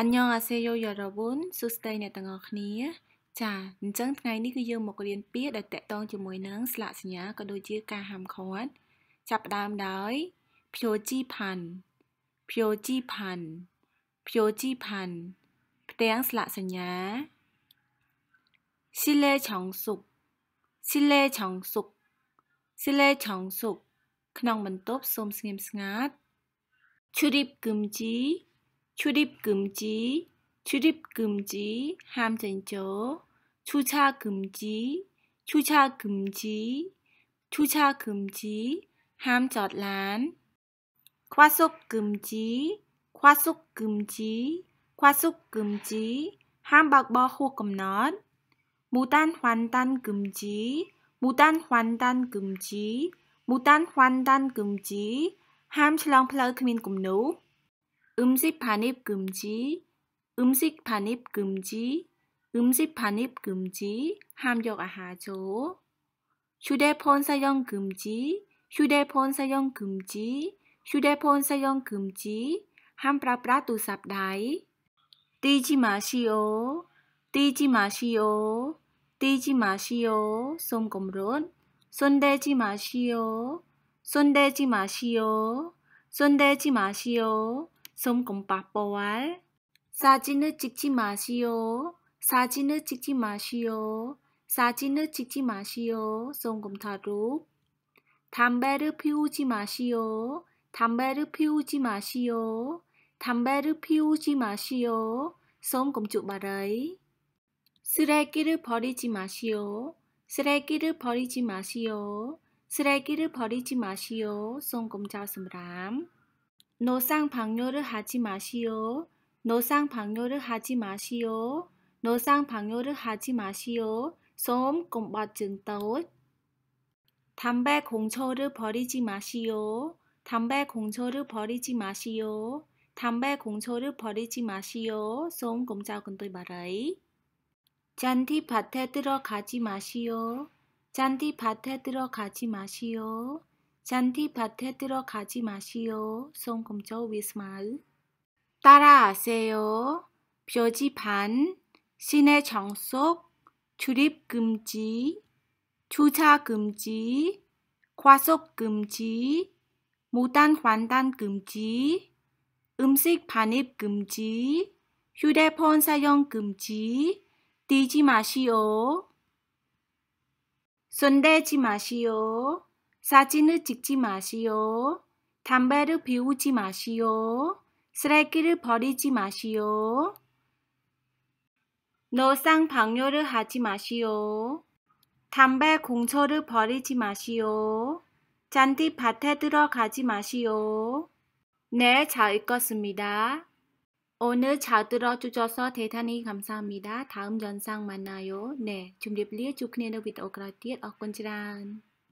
អញ្ញងអាសេយោយរវុនសុស្ដីអ្នកទាំងអស់គ្នាចាអញ្ចឹងថ្ងៃនេះគឺយើងមករៀនពាក្យដែលតកតងជាមួយនឹងស្លាកសញ្ញាក៏ដូចជាការហាមឃាត់ចាប់ផ្ដើមដោយភយោជីផាន់ភយោជីផាន់ភយោជីផាន់ផ្ទាំងស្លាកសញ្ញាស៊ីលេឆងសុកស៊ីលេឆងសុកស៊ីលេឆងសុកក្នុងបន្ទប់សូមស្ងៀមស្ងាត់ឈ្រីបគឹមជី 출입 금지, 출입 금지, 함전조, 주차 금지, 주차 금지, 주차 금지, 함젓란, 과속 금지, 과속 금지, 과속 금지, 함박버 호금넛 무단 환단 금지, 무단 환단 금지, 무단 환단 금지, 함실렁플러크민 금노 음식 반입 금지, 음식 반입 금지, 음식 반입 금지, 함역 아하조. 휴대폰 사용 금지, 휴대폰 사용 금지, 휴대폰 사용 금지, 함프라프라 두삽다이. 뛰지 마시오, 뛰지 마시오, 뛰지 마시오, 솜검론. 손대지 마시오, 손대지 마시오, 손대지 마시오. 손금빠뽀알 사진을 찍지 마시오. 사진을 찍지 마시오. 사진을 찍지 마시오. 손금타룩 담배를 피우지 마시오. 담배를 피우지 마시오. 담배를 피우지 마시오. 손금죽바라이 쓰레기를 버리지 마시오. 쓰레기를 버리지 마시오. 쓰레기를 버리지 마시오. 손금자스므람 노상 방뇨를 하지 마시오. 노상 방뇨를 하지 마시오. 노상 방뇨를 하지 마시오. 솜 공받증 떠옷. 담배 공초를 버리지 마시오. 담배 공초를 버리지 마시오. 담배 공초를 버리지 마시오. 솜 공작은 또말아이 잔디 밭에 들어가지 마시오. 잔디 밭에 들어가지 마시오. 잔디밭에 들어가지 마시오. 송금조 위스마을. 따라하세요. 표지판, 시내 정속, 출입 금지, 주차 금지, 과속 금지, 무단 환단 금지, 음식 반입 금지, 휴대폰 사용 금지, 뛰지 마시오. 손대지 마시오. 사진을 찍지 마시오. 담배를 피우지 마시오. 쓰레기를 버리지 마시오. 노상 방뇨를 하지 마시오. 담배 공초를 버리지 마시오. 잔디밭에 들어가지 마시오. 네, 잘 읽었습니다. 오늘 잘 들어주셔서 대단히 감사합니다. 다음 영상 만나요. 네, 좀비플리에좋크네을 비디오 그라티에 어건지란.